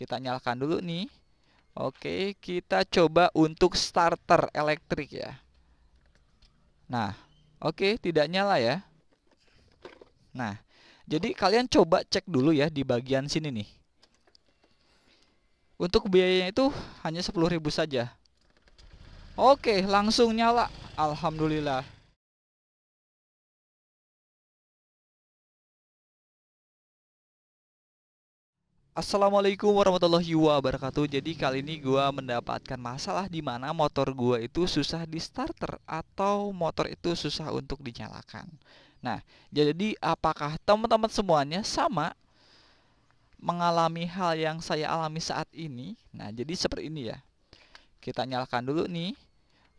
Kita nyalakan dulu nih. Oke, kita coba untuk starter elektrik ya. Nah, oke, tidak nyala ya. Nah, jadi kalian coba cek dulu ya di bagian sini nih. Untuk biayanya itu hanya 10.000 saja. Oke, langsung nyala. Alhamdulillah. Assalamualaikum warahmatullahi wabarakatuh. Jadi kali ini gue mendapatkan masalah di mana motor gue itu susah di starter atau motor itu susah untuk dinyalakan. Nah, jadi apakah teman-teman semuanya sama mengalami hal yang saya alami saat ini? Nah, jadi seperti ini ya. Kita nyalakan dulu nih.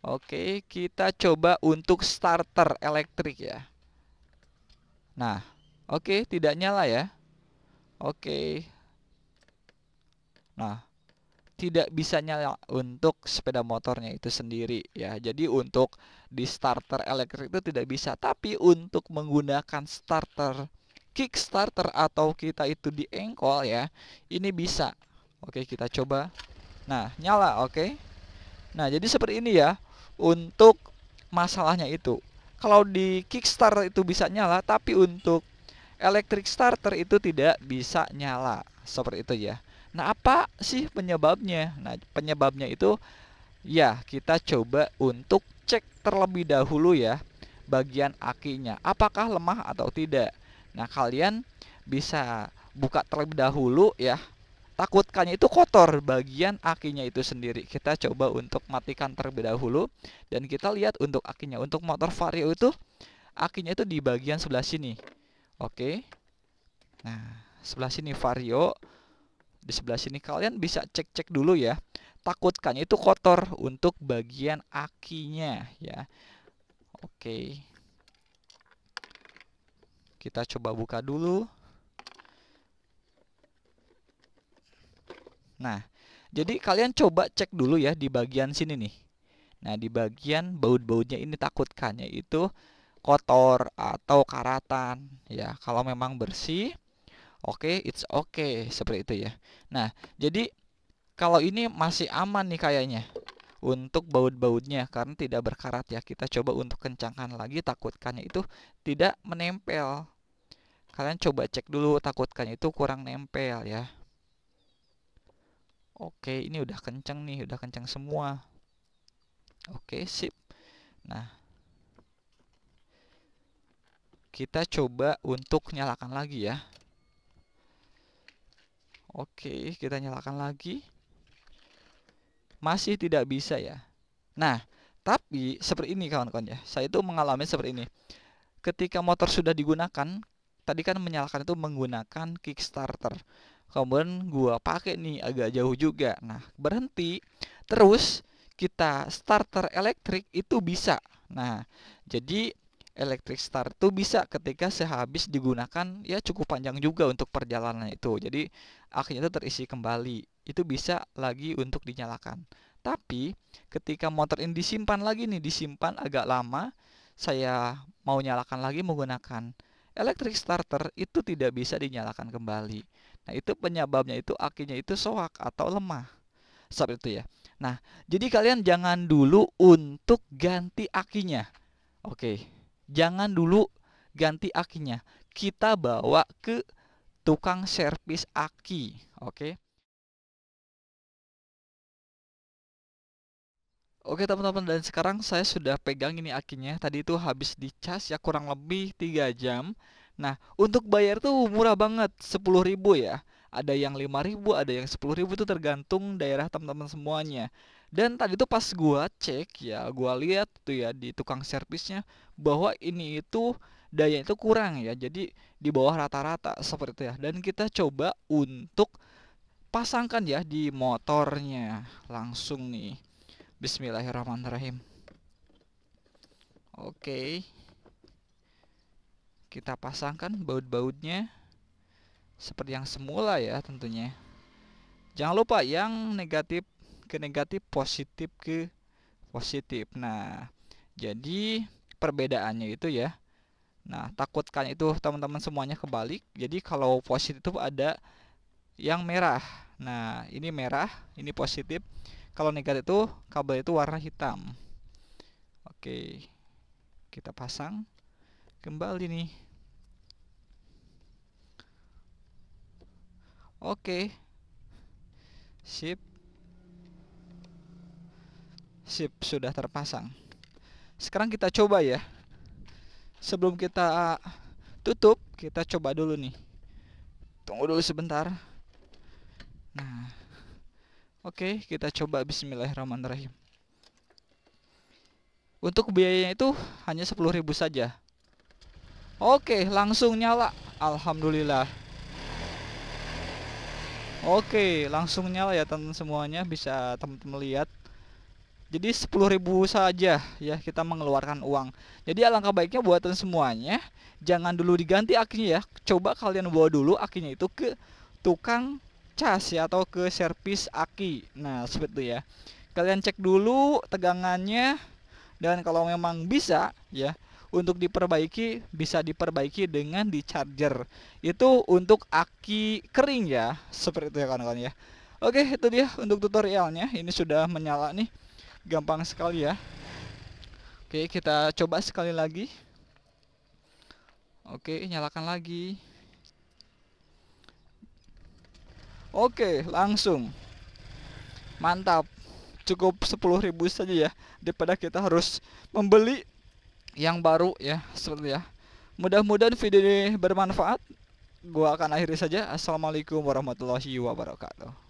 Oke, kita coba untuk starter elektrik ya. Nah, oke, tidak nyala ya. Oke, Nah, tidak bisa nyala untuk sepeda motornya itu sendiri ya. Jadi untuk di starter elektrik itu tidak bisa, tapi untuk menggunakan starter Kickstarter atau kita itu di engkol ya, ini bisa. Oke, kita coba. Nah, nyala, oke. Nah, jadi seperti ini ya untuk masalahnya itu. Kalau di Kickstarter itu bisa nyala, tapi untuk electric starter itu tidak bisa nyala. Seperti itu ya. Nah, apa sih penyebabnya? Nah, penyebabnya itu ya kita coba untuk cek terlebih dahulu ya bagian akinya apakah lemah atau tidak. Nah, kalian bisa buka terlebih dahulu ya. Takutkannya itu kotor bagian akinya itu sendiri. Kita coba untuk matikan terlebih dahulu dan kita lihat untuk akinya. Untuk motor Vario itu akinya itu di bagian sebelah sini. Oke. Nah, sebelah sini Vario di sebelah sini kalian bisa cek-cek dulu ya takutkannya itu kotor untuk bagian akinya ya oke kita coba buka dulu nah jadi kalian coba cek dulu ya di bagian sini nih nah di bagian baut-bautnya ini takutkannya itu kotor atau karatan ya kalau memang bersih Oke, okay, it's okay seperti itu ya. Nah, jadi kalau ini masih aman nih kayaknya untuk baut-bautnya karena tidak berkarat ya. Kita coba untuk kencangkan lagi takutkannya itu tidak menempel. Kalian coba cek dulu takutkannya itu kurang nempel ya. Oke, ini udah kencang nih, udah kencang semua. Oke, sip. Nah, kita coba untuk nyalakan lagi ya. Oke, kita nyalakan lagi. Masih tidak bisa ya. Nah, tapi seperti ini kawan-kawan ya. Saya itu mengalami seperti ini. Ketika motor sudah digunakan, tadi kan menyalakan itu menggunakan Kickstarter. Kemudian gua pakai nih agak jauh juga. Nah, berhenti. Terus kita starter elektrik itu bisa. Nah, jadi electric starter itu bisa ketika sehabis digunakan ya cukup panjang juga untuk perjalanan itu jadi akhirnya itu terisi kembali itu bisa lagi untuk dinyalakan tapi ketika motor ini disimpan lagi nih disimpan agak lama saya mau nyalakan lagi menggunakan electric starter itu tidak bisa dinyalakan kembali nah itu penyebabnya itu akinya itu soak atau lemah seperti itu ya nah jadi kalian jangan dulu untuk ganti akinya oke okay jangan dulu ganti akinya. Kita bawa ke tukang servis aki, oke? Oke teman-teman dan sekarang saya sudah pegang ini akinya Tadi itu habis dicas ya kurang lebih 3 jam Nah untuk bayar tuh murah banget 10.000 ya ada yang 5000 ada yang 10000 itu tergantung daerah teman-teman semuanya dan tadi tuh pas gua cek ya gua lihat tuh ya di tukang servisnya bahwa ini itu daya itu kurang ya jadi di bawah rata-rata seperti itu ya dan kita coba untuk pasangkan ya di motornya langsung nih Bismillahirrahmanirrahim oke kita pasangkan baut-bautnya seperti yang semula ya tentunya. Jangan lupa yang negatif ke negatif, positif ke positif. Nah, jadi perbedaannya itu ya. Nah, takutkan itu teman-teman semuanya kebalik. Jadi kalau positif itu ada yang merah. Nah, ini merah, ini positif. Kalau negatif itu kabel itu warna hitam. Oke. Kita pasang kembali nih. Oke. Okay. Sip. Sip, sudah terpasang. Sekarang kita coba ya. Sebelum kita tutup, kita coba dulu nih. Tunggu dulu sebentar. Nah. Oke, okay, kita coba bismillahirrahmanirrahim. Untuk biayanya itu hanya 10.000 saja. Oke, langsung nyala. Alhamdulillah. Oke, langsung nyala ya teman semuanya bisa teman-teman lihat. Jadi 10.000 saja ya kita mengeluarkan uang. Jadi alangkah baiknya buat teman semuanya jangan dulu diganti akinya ya. Coba kalian bawa dulu akinya itu ke tukang cas ya atau ke servis aki. Nah, seperti itu ya. Kalian cek dulu tegangannya dan kalau memang bisa ya untuk diperbaiki bisa diperbaiki dengan di charger itu untuk aki kering ya seperti itu ya kawan-kawan ya oke itu dia untuk tutorialnya ini sudah menyala nih gampang sekali ya oke kita coba sekali lagi oke nyalakan lagi oke langsung mantap cukup 10.000 saja ya daripada kita harus membeli yang baru ya seperti ya mudah-mudahan video ini bermanfaat gua akan akhiri saja assalamualaikum warahmatullahi wabarakatuh